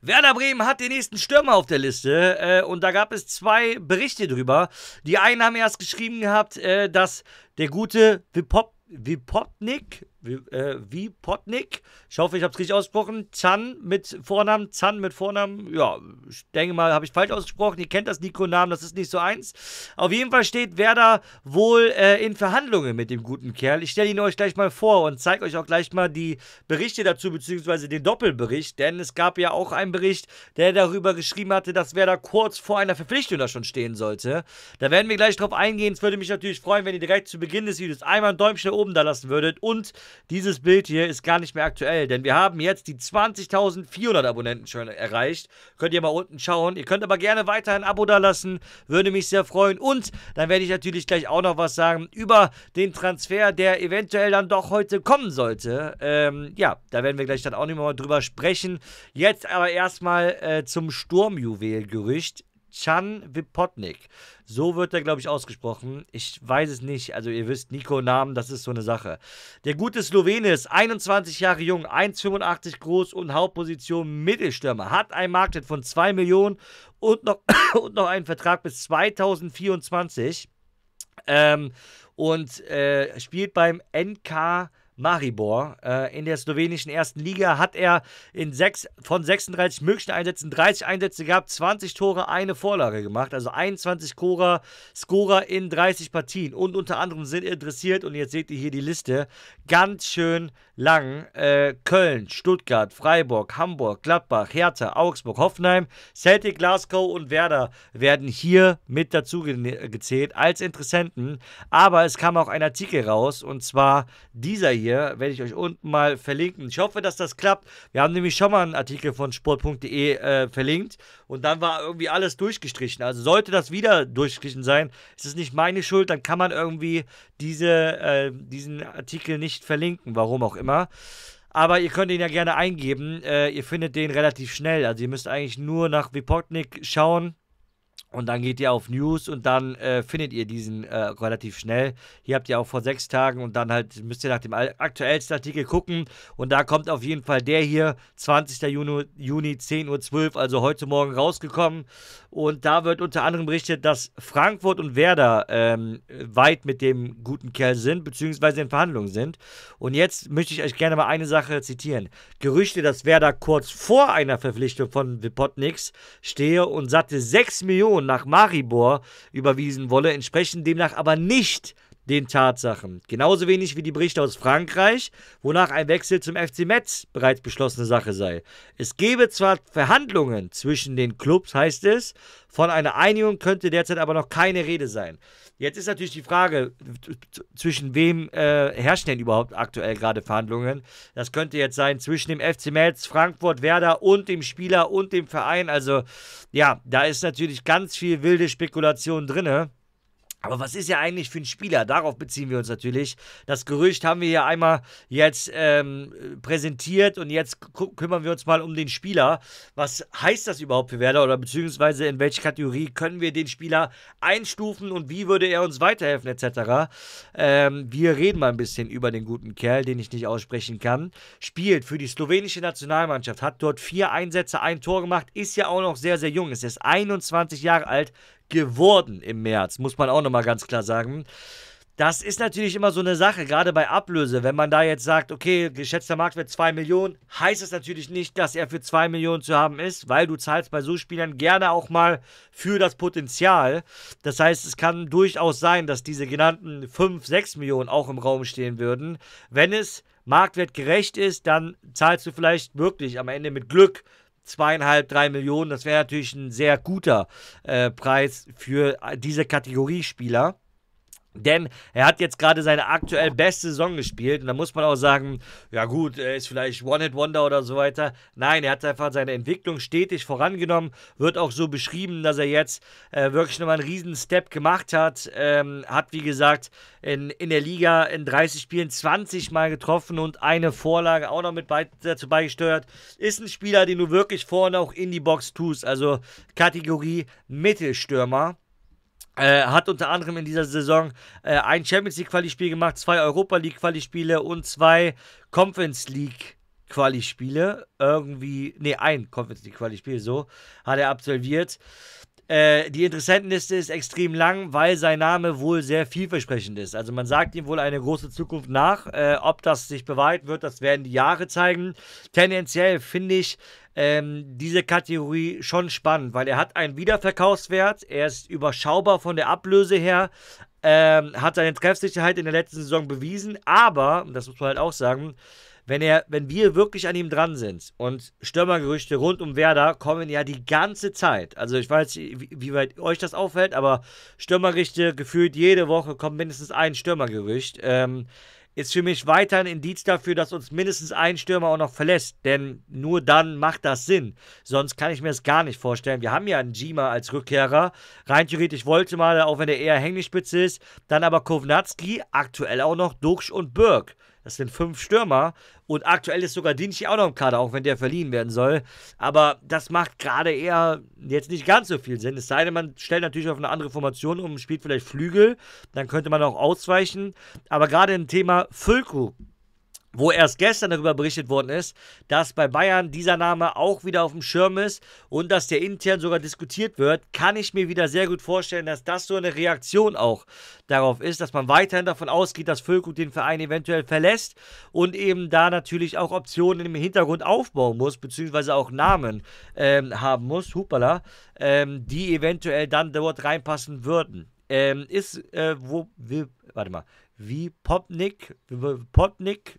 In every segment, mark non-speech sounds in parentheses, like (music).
Werder Bremen hat den nächsten Stürmer auf der Liste äh, und da gab es zwei Berichte drüber. Die einen haben erst geschrieben gehabt, äh, dass der gute Wipop, Wipopnik wie, äh, wie Potnik. Ich hoffe, ich habe es richtig ausgesprochen. Zan mit Vornamen, Zan mit Vornamen. Ja, ich denke mal, habe ich falsch ausgesprochen. Ihr kennt das Nico-Namen, das ist nicht so eins. Auf jeden Fall steht Werder wohl äh, in Verhandlungen mit dem guten Kerl. Ich stelle ihn euch gleich mal vor und zeige euch auch gleich mal die Berichte dazu, beziehungsweise den Doppelbericht. Denn es gab ja auch einen Bericht, der darüber geschrieben hatte, dass Werder kurz vor einer Verpflichtung da schon stehen sollte. Da werden wir gleich drauf eingehen. Es würde mich natürlich freuen, wenn ihr direkt zu Beginn des Videos einmal ein Däumchen oben da lassen würdet und dieses Bild hier ist gar nicht mehr aktuell, denn wir haben jetzt die 20.400 Abonnenten schon erreicht. Könnt ihr mal unten schauen. Ihr könnt aber gerne weiter ein Abo da lassen, würde mich sehr freuen. Und dann werde ich natürlich gleich auch noch was sagen über den Transfer, der eventuell dann doch heute kommen sollte. Ähm, ja, da werden wir gleich dann auch nicht mehr drüber sprechen. Jetzt aber erstmal äh, zum Sturmjuwelgerücht. Chan Wipotnik. So wird er, glaube ich, ausgesprochen. Ich weiß es nicht. Also ihr wisst, Nico-Namen, das ist so eine Sache. Der gute Slowene ist 21 Jahre jung, 1,85 groß und Hauptposition Mittelstürmer. Hat ein Marktwert von 2 Millionen und noch, (coughs) und noch einen Vertrag bis 2024. Ähm, und äh, spielt beim NK Maribor. Äh, in der slowenischen ersten Liga hat er in sechs, von 36 möglichen Einsätzen 30 Einsätze gehabt, 20 Tore, eine Vorlage gemacht. Also 21 Scorer, Scorer in 30 Partien. Und unter anderem sind interessiert, und jetzt seht ihr hier die Liste, ganz schön lang. Äh, Köln, Stuttgart, Freiburg, Hamburg, Gladbach, Hertha, Augsburg, Hoffenheim, Celtic, Glasgow und Werder werden hier mit dazu gezählt als Interessenten. Aber es kam auch ein Artikel raus, und zwar dieser hier hier, werde ich euch unten mal verlinken. Ich hoffe, dass das klappt. Wir haben nämlich schon mal einen Artikel von sport.de äh, verlinkt und dann war irgendwie alles durchgestrichen. Also sollte das wieder durchgestrichen sein, ist es nicht meine Schuld, dann kann man irgendwie diese, äh, diesen Artikel nicht verlinken, warum auch immer. Aber ihr könnt ihn ja gerne eingeben. Äh, ihr findet den relativ schnell. Also ihr müsst eigentlich nur nach Vipotnik schauen und dann geht ihr auf News und dann äh, findet ihr diesen äh, relativ schnell. Hier habt ihr auch vor sechs Tagen und dann halt müsst ihr nach dem aktuellsten Artikel gucken. Und da kommt auf jeden Fall der hier, 20. Juni, Juni 10.12 Uhr, also heute Morgen rausgekommen. Und da wird unter anderem berichtet, dass Frankfurt und Werder ähm, weit mit dem guten Kerl sind, beziehungsweise in Verhandlungen sind. Und jetzt möchte ich euch gerne mal eine Sache zitieren. Gerüchte, dass Werder kurz vor einer Verpflichtung von Wipotniks stehe und satte 6 Millionen Petition nach Maribor überwiesen wolle, entsprechen demnach aber nicht den Tatsachen. Genauso wenig wie die Berichte aus Frankreich, wonach ein Wechsel zum FC Metz bereits beschlossene Sache sei. Es gebe zwar Verhandlungen zwischen den Clubs, heißt es, von einer Einigung könnte derzeit aber noch keine Rede sein. Jetzt ist natürlich die Frage, zwischen wem äh, herrschen denn überhaupt aktuell gerade Verhandlungen? Das könnte jetzt sein zwischen dem FC Metz, Frankfurt, Werder und dem Spieler und dem Verein. Also ja, da ist natürlich ganz viel wilde Spekulation drinne. Aber was ist ja eigentlich für ein Spieler? Darauf beziehen wir uns natürlich. Das Gerücht haben wir hier einmal jetzt ähm, präsentiert und jetzt kümmern wir uns mal um den Spieler. Was heißt das überhaupt für Werder oder beziehungsweise in welche Kategorie können wir den Spieler einstufen und wie würde er uns weiterhelfen etc. Ähm, wir reden mal ein bisschen über den guten Kerl, den ich nicht aussprechen kann. Spielt für die slowenische Nationalmannschaft, hat dort vier Einsätze, ein Tor gemacht, ist ja auch noch sehr, sehr jung, ist erst 21 Jahre alt, geworden im März, muss man auch nochmal ganz klar sagen. Das ist natürlich immer so eine Sache, gerade bei Ablöse. Wenn man da jetzt sagt, okay, geschätzter Marktwert 2 Millionen, heißt es natürlich nicht, dass er für 2 Millionen zu haben ist, weil du zahlst bei so Spielern gerne auch mal für das Potenzial. Das heißt, es kann durchaus sein, dass diese genannten 5, 6 Millionen auch im Raum stehen würden. Wenn es marktwertgerecht ist, dann zahlst du vielleicht wirklich am Ende mit Glück zweieinhalb, drei Millionen. Das wäre natürlich ein sehr guter äh, Preis für äh, diese Kategorie Spieler. Denn er hat jetzt gerade seine aktuell beste Saison gespielt. Und da muss man auch sagen, ja gut, er ist vielleicht One-Hit-Wonder oder so weiter. Nein, er hat einfach seine Entwicklung stetig vorangenommen. Wird auch so beschrieben, dass er jetzt äh, wirklich nochmal einen riesen Step gemacht hat. Ähm, hat, wie gesagt, in, in der Liga in 30 Spielen 20 Mal getroffen und eine Vorlage auch noch mit bei, dazu beigesteuert. Ist ein Spieler, den du wirklich vorne auch in die Box tust. Also Kategorie Mittelstürmer. Äh, hat unter anderem in dieser Saison äh, ein Champions League Quali-Spiel gemacht, zwei Europa League Quali-Spiele und zwei Conference League Quali-Spiele. Irgendwie, nee, ein Conference League Quali-Spiel, so hat er absolviert. Äh, die Interessentenliste ist extrem lang, weil sein Name wohl sehr vielversprechend ist. Also man sagt ihm wohl eine große Zukunft nach. Äh, ob das sich bewahrt wird, das werden die Jahre zeigen. Tendenziell finde ich ähm, diese Kategorie schon spannend, weil er hat einen Wiederverkaufswert, er ist überschaubar von der Ablöse her, ähm, hat seine Treffsicherheit in der letzten Saison bewiesen, aber, das muss man halt auch sagen, wenn er, wenn wir wirklich an ihm dran sind und Stürmergerüchte rund um Werder kommen ja die ganze Zeit. Also ich weiß, wie, wie weit euch das auffällt, aber Stürmergerüchte gefühlt jede Woche kommt mindestens ein Stürmergerücht. Ähm, ist für mich weiter ein Indiz dafür, dass uns mindestens ein Stürmer auch noch verlässt. Denn nur dann macht das Sinn. Sonst kann ich mir das gar nicht vorstellen. Wir haben ja einen Jima als Rückkehrer. Rein theoretisch wollte mal, auch wenn er eher Hängespitze ist, dann aber Kovnatski, aktuell auch noch Duxch und Birk. Das sind fünf Stürmer. Und aktuell ist sogar Dinci auch noch im Kader, auch wenn der verliehen werden soll. Aber das macht gerade eher jetzt nicht ganz so viel Sinn. Es sei denn, man stellt natürlich auf eine andere Formation um, spielt vielleicht Flügel. Dann könnte man auch ausweichen. Aber gerade im Thema Füllkrug wo erst gestern darüber berichtet worden ist, dass bei Bayern dieser Name auch wieder auf dem Schirm ist und dass der intern sogar diskutiert wird, kann ich mir wieder sehr gut vorstellen, dass das so eine Reaktion auch darauf ist, dass man weiterhin davon ausgeht, dass Völkut den Verein eventuell verlässt und eben da natürlich auch Optionen im Hintergrund aufbauen muss, beziehungsweise auch Namen ähm, haben muss, hupala, ähm, die eventuell dann dort reinpassen würden. Ähm, ist, äh, wo, wie, warte mal, wie Popnik, Popnik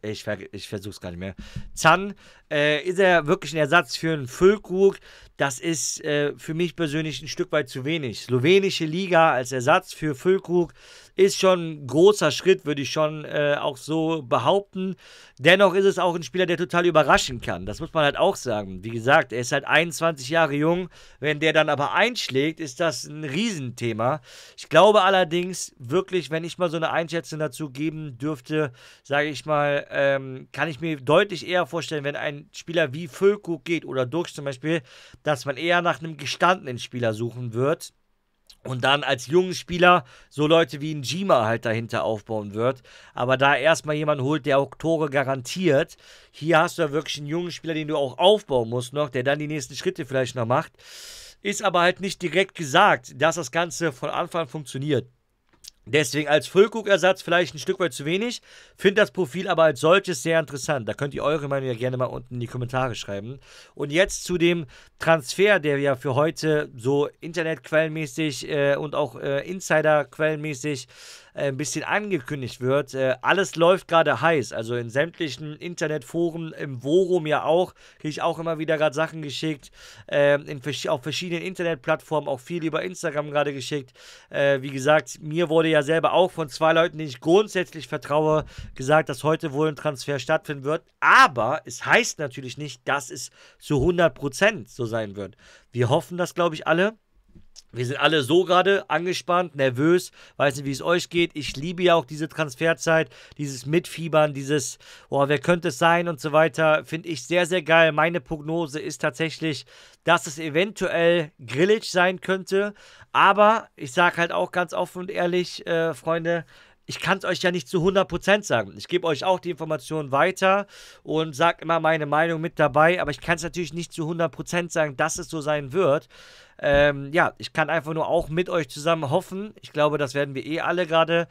ich, ich versuche es gar nicht mehr. Zan äh, ist er wirklich ein Ersatz für einen Füllkrug. Das ist äh, für mich persönlich ein Stück weit zu wenig. Slowenische Liga als Ersatz für Füllkrug ist schon ein großer Schritt, würde ich schon äh, auch so behaupten. Dennoch ist es auch ein Spieler, der total überraschen kann. Das muss man halt auch sagen. Wie gesagt, er ist halt 21 Jahre jung. Wenn der dann aber einschlägt, ist das ein Riesenthema. Ich glaube allerdings wirklich, wenn ich mal so eine Einschätzung dazu geben dürfte, sage ich mal, ähm, kann ich mir deutlich eher vorstellen, wenn ein Spieler wie Füllkrug geht oder Durch zum Beispiel, dass man eher nach einem gestandenen Spieler suchen wird und dann als jungen Spieler so Leute wie ein Jima halt dahinter aufbauen wird. Aber da erstmal jemand holt, der auch Tore garantiert, hier hast du ja wirklich einen jungen Spieler, den du auch aufbauen musst noch, der dann die nächsten Schritte vielleicht noch macht. Ist aber halt nicht direkt gesagt, dass das Ganze von Anfang an funktioniert. Deswegen als Füllkugersatz vielleicht ein Stück weit zu wenig. Finde das Profil aber als solches sehr interessant. Da könnt ihr eure Meinung ja gerne mal unten in die Kommentare schreiben. Und jetzt zu dem Transfer, der ja für heute so Internetquellenmäßig äh, und auch äh, Insiderquellenmäßig äh, ein bisschen angekündigt wird. Äh, alles läuft gerade heiß. Also in sämtlichen Internetforen, im Vorum ja auch, kriege ich auch immer wieder gerade Sachen geschickt. Ähm, in, auf verschiedenen Internetplattformen auch viel über Instagram gerade geschickt. Äh, wie gesagt, mir wurde ja selber auch von zwei Leuten, denen ich grundsätzlich vertraue, gesagt, dass heute wohl ein Transfer stattfinden wird. Aber es heißt natürlich nicht, dass es zu 100% so sein wird. Wir hoffen das, glaube ich, alle. Wir sind alle so gerade angespannt, nervös, weiß nicht, wie es euch geht. Ich liebe ja auch diese Transferzeit, dieses Mitfiebern, dieses, boah, wer könnte es sein und so weiter, finde ich sehr, sehr geil. Meine Prognose ist tatsächlich, dass es eventuell Grillic sein könnte. Aber ich sage halt auch ganz offen und ehrlich, äh, Freunde, ich kann es euch ja nicht zu 100% sagen. Ich gebe euch auch die Informationen weiter und sage immer meine Meinung mit dabei, aber ich kann es natürlich nicht zu 100% sagen, dass es so sein wird. Ähm, ja, ich kann einfach nur auch mit euch zusammen hoffen. Ich glaube, das werden wir eh alle gerade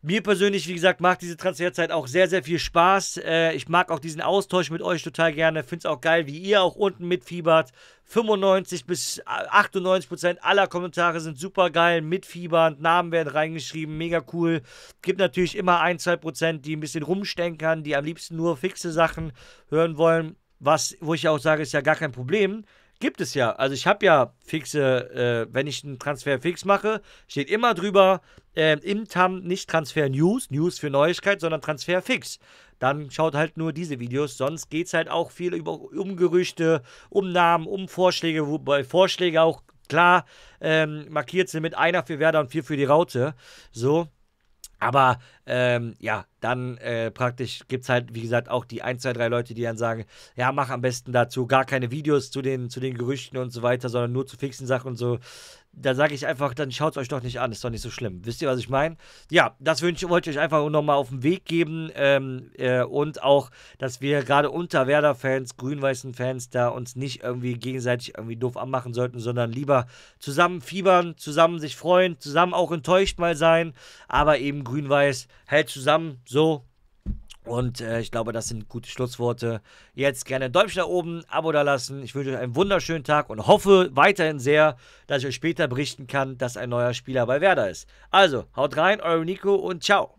mir persönlich, wie gesagt, macht diese Transferzeit auch sehr, sehr viel Spaß. Äh, ich mag auch diesen Austausch mit euch total gerne. Finde es auch geil, wie ihr auch unten mitfiebert. 95 bis 98 Prozent aller Kommentare sind super geil, mitfiebernd, Namen werden reingeschrieben, mega cool. Gibt natürlich immer ein, zwei Prozent, die ein bisschen rumstenkern, die am liebsten nur fixe Sachen hören wollen. Was, wo ich auch sage, ist ja gar kein Problem gibt es ja. Also ich habe ja fixe, äh, wenn ich einen Transfer fix mache, steht immer drüber, äh, im TAM nicht Transfer News, News für Neuigkeit, sondern Transfer Fix. Dann schaut halt nur diese Videos, sonst geht es halt auch viel über, um Gerüchte, um Namen, um Vorschläge, wobei Vorschläge auch klar ähm, markiert sind mit einer für Werder und vier für die Raute. So. Aber ähm, ja, dann äh, praktisch gibt es halt, wie gesagt, auch die ein, zwei, drei Leute, die dann sagen, ja, mach am besten dazu gar keine Videos zu den, zu den Gerüchten und so weiter, sondern nur zu fixen Sachen und so da sage ich einfach, dann schaut es euch doch nicht an, ist doch nicht so schlimm. Wisst ihr, was ich meine? Ja, das wünsch, wollte ich euch einfach nochmal auf den Weg geben ähm, äh, und auch, dass wir gerade unter Werder-Fans, grün-weißen Fans da uns nicht irgendwie gegenseitig irgendwie doof anmachen sollten, sondern lieber zusammen fiebern, zusammen sich freuen, zusammen auch enttäuscht mal sein, aber eben grün-weiß hält zusammen, so und äh, ich glaube, das sind gute Schlussworte. Jetzt gerne ein Däumchen nach oben, Abo da lassen. Ich wünsche euch einen wunderschönen Tag und hoffe weiterhin sehr, dass ich euch später berichten kann, dass ein neuer Spieler bei Werder ist. Also, haut rein, euer Nico und ciao.